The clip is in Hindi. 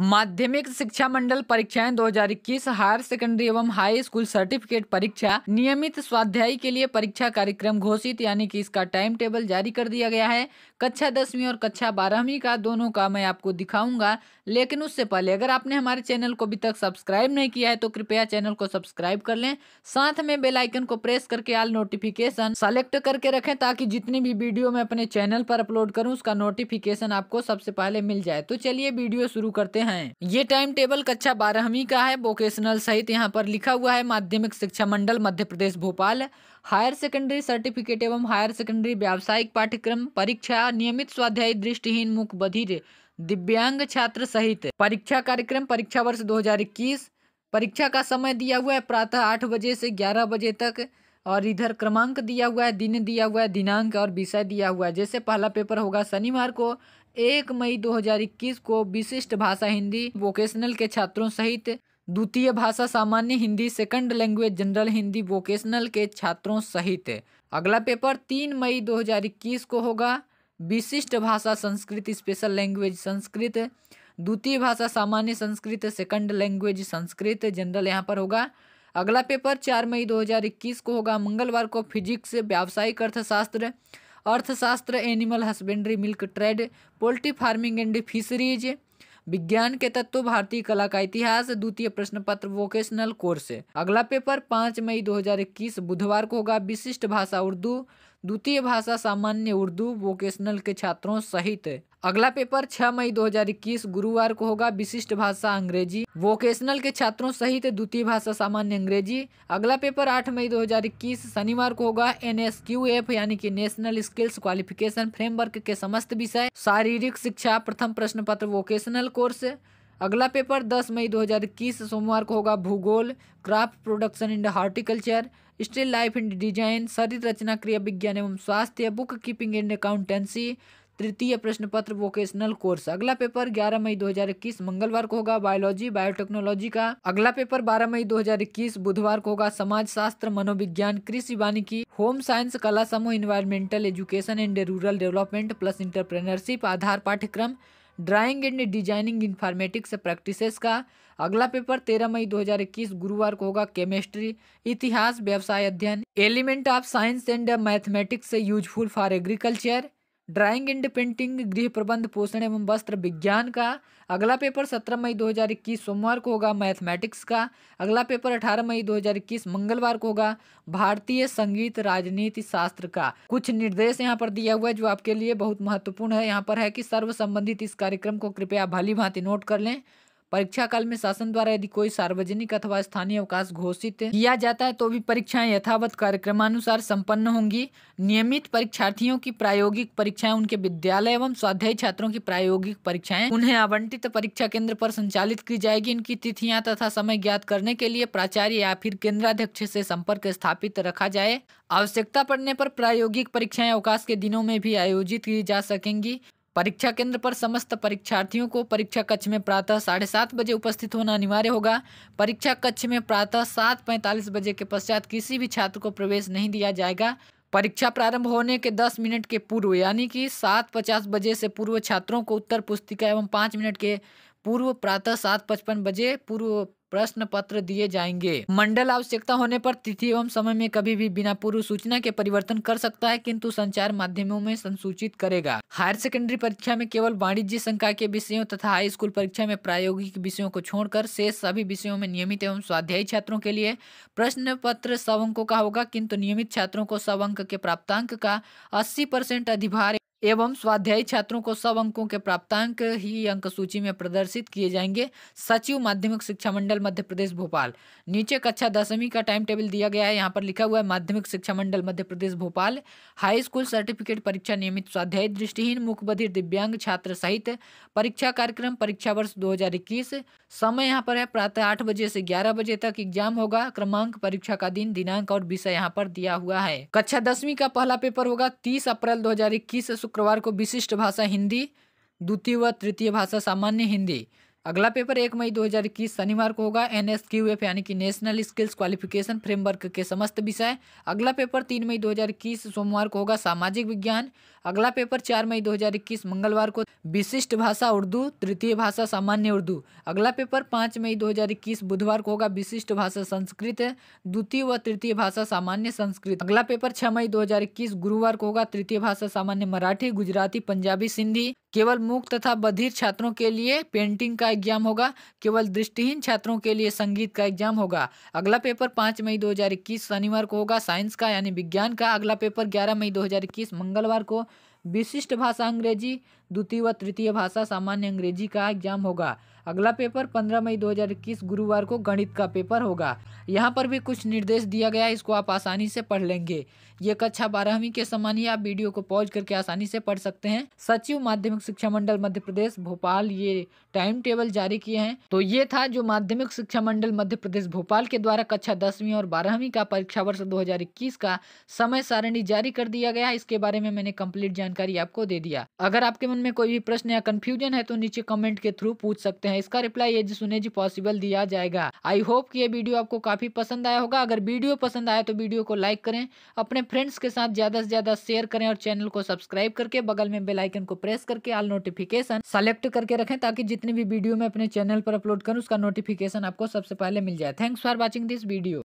माध्यमिक शिक्षा मंडल परीक्षाएं 2021 हायर सेकेंडरी एवं हाई स्कूल सर्टिफिकेट परीक्षा नियमित स्वाध्यायी के लिए परीक्षा कार्यक्रम घोषित यानी कि इसका टाइम टेबल जारी कर दिया गया है कक्षा दसवीं और कक्षा बारहवीं का दोनों का मैं आपको दिखाऊंगा लेकिन उससे पहले अगर आपने हमारे चैनल को अभी तक सब्सक्राइब नहीं किया है तो कृपया चैनल को सब्सक्राइब कर लें साथ में बेलाइकन को प्रेस करके आल नोटिफिकेशन सेलेक्ट करके रखें ताकि जितनी भी वीडियो मैं अपने चैनल पर अपलोड करूँ उसका नोटिफिकेशन आपको सबसे पहले मिल जाए तो चलिए वीडियो शुरू करते हैं ये टाइम टेबल कक्षा बारहवीं का है वोकेशनल सहित यहाँ पर लिखा हुआ है माध्यमिक शिक्षा मंडल Madhya Pradesh Bhopal higher secondary certificate एवं हायर सेकेंडरी व्यावसायिक पाठ्यक्रम परीक्षा द्वारा नियमित स्वाध्यायी दृष्टिहीन मुख बधिर दिव्यांग छात्र सहित परीक्षा कार्यक्रम परीक्षा वर्ष 2021 परीक्षा का समय दिया हुआ है प्रातः आठ बजे से ग्यारह बजे तक और इधर क्रमांक दिया हुआ है दिन दिया हुआ है दिनांक और विषय दिया हुआ है जैसे पहला पेपर होगा शनिवार को एक मई 2021 को विशिष्ट भाषा हिंदी वोकेशनल के छात्रों सहित द्वितीय भाषा सामान्य Hindi second language general Hindi vocational के छात्रों सहित अगला पेपर तीन मई 2021 को होगा विशिष्ट भाषा संस्कृत स्पेशल लैंग्वेज संस्कृत द्वितीय भाषा सामान्य Sanskrit second language Sanskrit general यहाँ पर होगा अगला पेपर चार मई 2021 को होगा मंगलवार को फिजिक्स व्यावसायिक अर्थशास्त्र अर्थशास्त्र animal husbandry milk trade poultry farming and fisheries विज्ञान के तत्व भारतीय कला का इतिहास द्वितीय प्रश्न पत्र वोकेशनल कोर्स अगला पेपर पाँच मई 2021 बुधवार को होगा विशिष्ट भाषा उर्दू द्वितीय भाषा सामान्य उर्दू वोकेशनल के छात्रों सहित अगला पेपर 6 मई 2021 गुरुवार को होगा विशिष्ट भाषा अंग्रेजी वोकेशनल के छात्रों सहित द्वितीय भाषा सामान्य अंग्रेजी अगला पेपर 8 मई 2021 शनिवार को होगा एन एस क्यू एफ यानी कि नेशनल स्किल्स क्वालिफिकेशन फ्रेमवर्क के समस्त विषय शारीरिक शिक्षा प्रथम प्रश्न पत्र वोकेशनल कोर्स अगला पेपर 10 मई 2021 सोमवार को होगा भूगोल craft production and horticulture still life and design शरीर रचना क्रिया विज्ञान एवं स्वास्थ्य बुक कीपिंग एंड अकाउंटेंसी तृतीय प्रश्न पत्र वोकेशनल कोर्स अगला पेपर 11 मई 2021 मंगलवार को होगा बायोलॉजी बायोटेक्नोलॉजी का अगला पेपर 12 मई 2021 बुधवार को होगा समाज शास्त्र मनोविज्ञान कृषि वानिकी होम साइंस कला समूह environmental education and rural development plus entrepreneurship आधार पाठ्यक्रम drawing and designing informatics practices का अगला पेपर तेरह मई 2021 गुरुवार को होगा केमिस्ट्री इतिहास व्यवसाय अध्ययन element of science and mathematics useful for agriculture drawing and painting गृह प्रबंध पोषण एवं वस्त्र विज्ञान का अगला पेपर 17 मई 2021 सोमवार को होगा मैथमेटिक्स का अगला पेपर 18 मई 2021 मंगलवार को होगा भारतीय संगीत राजनीति शास्त्र का कुछ निर्देश यहाँ पर दिया हुआ है जो आपके लिए बहुत महत्वपूर्ण है यहाँ पर है कि सर्व संबंधित इस कार्यक्रम को कृपया भली भांति नोट कर लें परीक्षा काल में शासन द्वारा यदि कोई सार्वजनिक अथवा स्थानीय अवकाश घोषित किया जाता है तो भी परीक्षाएं यथावत कार्यक्रमानुसार संपन्न होंगी नियमित परीक्षार्थियों की प्रायोगिक परीक्षाएं उनके विद्यालय एवं स्वाध्याय छात्रों की प्रायोगिक परीक्षाएं उन्हें आवंटित परीक्षा केंद्र पर संचालित की जाएगी इनकी तिथियां तथा समय ज्ञात करने के लिए प्राचार्य या फिर केंद्राध्यक्ष से संपर्क स्थापित रखा जाए आवश्यकता पड़ने पर प्रायोगिक परीक्षाएं अवकाश के दिनों में भी आयोजित की जा सकेंगी परीक्षा केंद्र पर समस्त परीक्षार्थियों को परीक्षा कक्ष में प्रातः साढ़े सात बजे उपस्थित होना अनिवार्य होगा परीक्षा कक्ष में प्रातः सात पैंतालीस बजे के पश्चात किसी भी छात्र को प्रवेश नहीं दिया जाएगा परीक्षा प्रारंभ होने के दस मिनट के पूर्व यानी कि सात पचास बजे से पूर्व छात्रों को उत्तर पुस्तिका एवं पाँच मिनट के पूर्व प्रातः सात पचपन बजे पूर्व प्रश्न पत्र दिए जाएंगे मंडल आवश्यकता होने पर तिथि एवं समय में कभी भी बिना पूर्व सूचना के परिवर्तन कर सकता है किंतु संचार माध्यमों में संसूचित करेगा हायर सेकेंडरी परीक्षा में केवल वाणिज्य संख्या के विषयों तथा हाई स्कूल परीक्षा में प्रायोगिक विषयों को छोड़कर शेष सभी विषयों में नियमित एवं स्वाध्यायी छात्रों के लिए प्रश्न पत्र सब अंकों का होगा किन्तु नियमित छात्रों को सब अंक के प्राप्तांक का अस्सी परसेंट अधिभार एवं स्वाध्यायी छात्रों को सब अंकों के प्राप्तांक ही अंक सूची में प्रदर्शित किए जाएंगे सचिव माध्यमिक शिक्षा मंडल मंडल मध्य प्रदेश भोपाल नीचे कक्षा दसवीं का टाइम टेबल दिया गया है यहाँ पर लिखा हुआ है माध्यमिक शिक्षा मंडल Madhya Pradesh Bhopal high school certificate परीक्षा नियमित स्वाध्याय दृष्टिहीन मुखबधिर दिव्यांग छात्र सहित परीक्षा कार्यक्रम परीक्षा वर्ष दो समय यहाँ पर है प्रातः आठ बजे से ग्यारह बजे तक एग्जाम होगा क्रमांक परीक्षा का दिन दिनांक और विषय यहाँ पर दिया हुआ है कक्षा दसवीं का पहला पेपर होगा तीस अप्रैल दो शुक्रवार को विशिष्ट भाषा हिंदी द्वितीय व तृतीय भाषा सामान्य हिंदी अगला पेपर एक मई 2021 शनिवार को होगा एन एस क्यू एफ यानी कि नेशनल स्किल्स क्वालिफिकेशन फ्रेमवर्क के समस्त विषय अगला पेपर तीन मई 2021 सोमवार को होगा सामाजिक विज्ञान अगला पेपर चार मई 2021 मंगलवार को विशिष्ट भाषा उर्दू तृतीय भाषा सामान्य उर्दू अगला पेपर पांच मई 2021 बुधवार को होगा विशिष्ट भाषा संस्कृत द्वितीय व तृतीय भाषा सामान्य संस्कृत अगला पेपर छह मई 2021 गुरुवार को होगा तृतीय भाषा सामान्य मराठी गुजराती पंजाबी सिंधी केवल मुख तथा बधिर छात्रों के लिए पेंटिंग का एग्जाम होगा केवल दृष्टिहीन छात्रों के लिए संगीत का एग्जाम होगा अगला पेपर पांच मई 2021 शनिवार को होगा साइंस का यानी विज्ञान का अगला पेपर ग्यारह मई 2021 मंगलवार को विशिष्ट भाषा अंग्रेजी द्वितीय व तृतीय भाषा सामान्य अंग्रेजी का एग्जाम होगा अगला पेपर 15 मई 2021 गुरुवार को गणित का पेपर होगा यहाँ पर भी कुछ निर्देश दिया गया है इसको आप आसानी से पढ़ लेंगे ये कक्षा बारहवीं के समान ही आप वीडियो को पॉज करके आसानी से पढ़ सकते हैं सचिव माध्यमिक शिक्षा मंडल मध्य प्रदेश भोपाल ये टाइम टेबल जारी किए हैं तो ये था जो माध्यमिक शिक्षा मंडल मध्य प्रदेश भोपाल के द्वारा कक्षा दसवीं और बारहवीं का परीक्षा वर्ष दो का समय सारणी जारी कर दिया गया इसके बारे में मैंने कम्प्लीट जानकारी आपको दे दिया अगर आपके मन में कोई भी प्रश्न या कन्फ्यूजन है तो नीचे कमेंट के थ्रू पूछ सकते हैं इसका रिप्लाई यदि सुने जी पॉसिबल दिया जाएगा आई होप कि ये वीडियो आपको काफ़ी पसंद आया होगा अगर वीडियो पसंद आया तो वीडियो को लाइक करें अपने फ्रेंड्स के साथ ज़्यादा से ज़्यादा शेयर करें और चैनल को सब्सक्राइब करके बगल में बेलाइकन को प्रेस करके ऑल नोटिफिकेशन सेलेक्ट करके रखें ताकि जितनी भी वीडियो में अपने चैनल पर अपलोड करूँ उसका नोटिफिकेशन आपको सबसे पहले मिल जाए thanks for watching this video